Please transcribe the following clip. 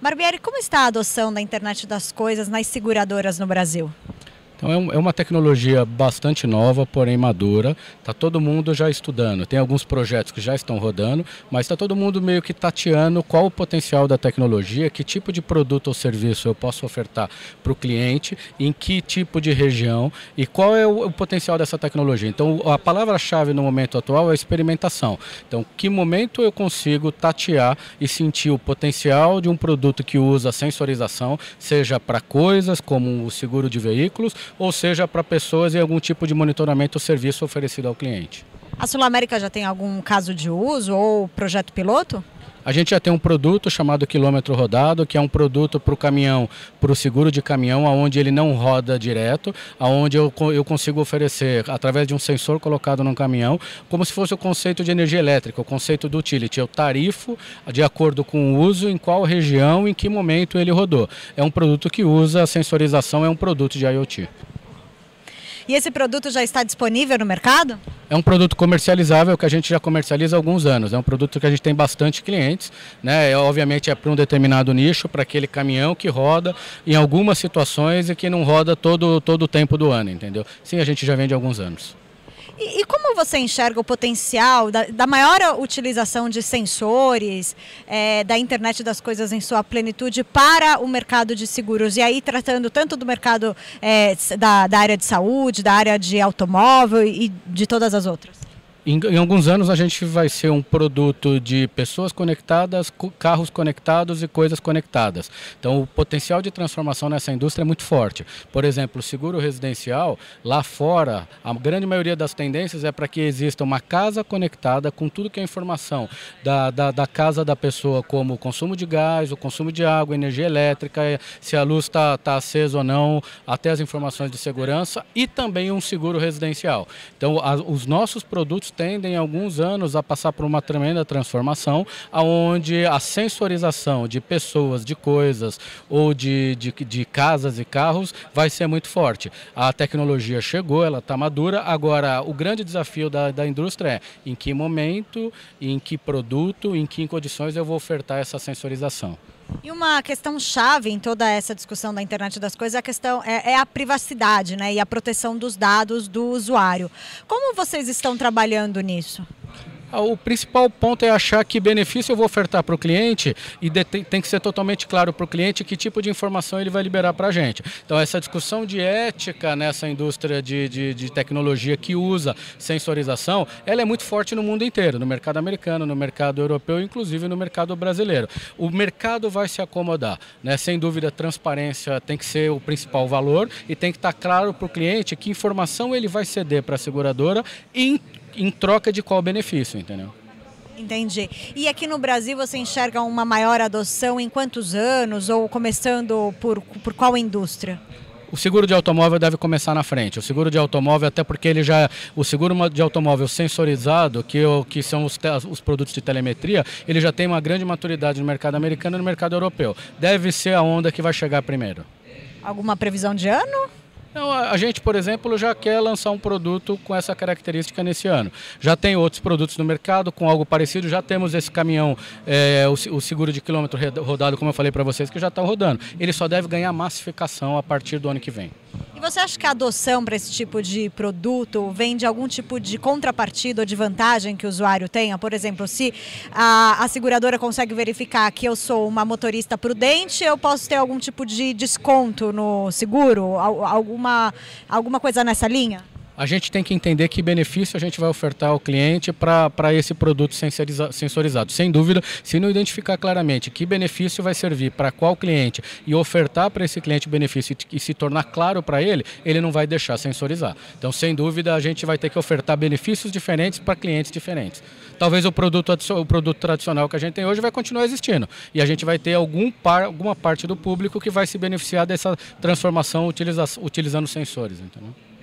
Barbieri, como está a adoção da internet das coisas nas seguradoras no Brasil? Então é, um, é uma tecnologia bastante nova, porém madura. Está todo mundo já estudando. Tem alguns projetos que já estão rodando, mas está todo mundo meio que tateando qual o potencial da tecnologia, que tipo de produto ou serviço eu posso ofertar para o cliente, em que tipo de região e qual é o, o potencial dessa tecnologia. Então a palavra-chave no momento atual é experimentação. Então que momento eu consigo tatear e sentir o potencial de um produto que usa sensorização, seja para coisas como o seguro de veículos ou seja, para pessoas e algum tipo de monitoramento ou serviço oferecido ao cliente. A Sul América já tem algum caso de uso ou projeto piloto? A gente já tem um produto chamado quilômetro rodado, que é um produto para o caminhão, para o seguro de caminhão, aonde ele não roda direto, aonde eu, eu consigo oferecer, através de um sensor colocado no caminhão, como se fosse o conceito de energia elétrica, o conceito do utility. Eu tarifo de acordo com o uso, em qual região, em que momento ele rodou. É um produto que usa a sensorização, é um produto de IoT. E esse produto já está disponível no mercado? É um produto comercializável que a gente já comercializa há alguns anos. É um produto que a gente tem bastante clientes, né? É, obviamente é para um determinado nicho, para aquele caminhão que roda em algumas situações e que não roda todo, todo o tempo do ano, entendeu? Sim, a gente já vende há alguns anos. E, e, como você enxerga o potencial da, da maior utilização de sensores, é, da internet das coisas em sua plenitude para o mercado de seguros? E aí tratando tanto do mercado é, da, da área de saúde, da área de automóvel e de todas as outras. Em, em, alguns anos a gente vai ser um produto de pessoas conectadas, co carros conectados e coisas conectadas. Então o potencial de transformação nessa indústria é muito forte. Por exemplo, o seguro residencial, lá fora, a grande maioria das tendências é para que exista uma casa conectada com tudo que é informação da, da, da, casa da pessoa, como o consumo de gás, o consumo de água, energia elétrica, eh, se a luz está tá acesa ou não, até as informações de segurança e também um seguro residencial. Então a, os nossos produtos tendem, alguns anos, a passar por uma tremenda transformação, onde a sensorização de pessoas, de coisas ou de, de, de casas e carros vai ser muito forte. A tecnologia chegou, ela está madura, agora o grande desafio da, da indústria é em que momento, em que produto, em que condições eu vou ofertar essa sensorização. E uma questão chave em toda essa discussão da internet das coisas é a questão é, é a privacidade, né? E a proteção dos dados do usuário. Como vocês estão trabalhando nisso? Ah, o principal ponto é achar que benefício eu vou ofertar para o cliente e tem que ser totalmente claro para o cliente que tipo de informação ele vai liberar para a gente. Então, essa discussão de ética nessa indústria de, de, de, tecnologia que usa sensorização, ela é muito forte no mundo inteiro, no mercado americano, no mercado europeu, inclusive no mercado brasileiro. O mercado vai se acomodar. Né? Sem dúvida, transparência tem que ser o principal valor e tem que estar tá claro para o cliente que informação ele vai ceder para a seguradora, em troca de qual benefício, entendeu? Entendi. E aqui no Brasil você enxerga uma maior adoção em quantos anos ou começando por, por qual indústria? O seguro de automóvel deve começar na frente. O seguro de automóvel, até porque ele já. O seguro de automóvel sensorizado, que, é que são os, te, os produtos de telemetria, ele já tem uma grande maturidade no mercado americano e no mercado europeu. Deve ser a onda que vai chegar primeiro. Alguma previsão de ano? Então, a gente, por exemplo, já quer lançar um produto com essa característica nesse ano. Já tem outros produtos no mercado com algo parecido, já temos esse caminhão, é, o, seguro de quilômetro rodado, como eu falei para vocês, que já está rodando. Ele só deve ganhar massificação a partir do ano que vem. E você acha que a adoção para esse tipo de produto vem de algum tipo de contrapartida ou de vantagem que o usuário tenha? Por exemplo, se a, a seguradora consegue verificar que eu sou uma motorista prudente, eu posso ter algum tipo de desconto no seguro? Alguma, alguma coisa nessa linha? a gente tem que entender que benefício a gente vai ofertar ao cliente para esse produto sensorizado. Sem dúvida, se não identificar claramente que benefício vai servir para qual cliente e ofertar para esse cliente benefício e se tornar claro para ele, ele não vai deixar sensorizar. Então, sem dúvida, a gente vai ter que ofertar benefícios diferentes para clientes diferentes. Talvez o produto, o produto tradicional que a gente tem hoje vai continuar existindo e a gente vai ter algum par, alguma parte do público que vai se beneficiar dessa transformação utiliza, utilizando sensores. Entendeu?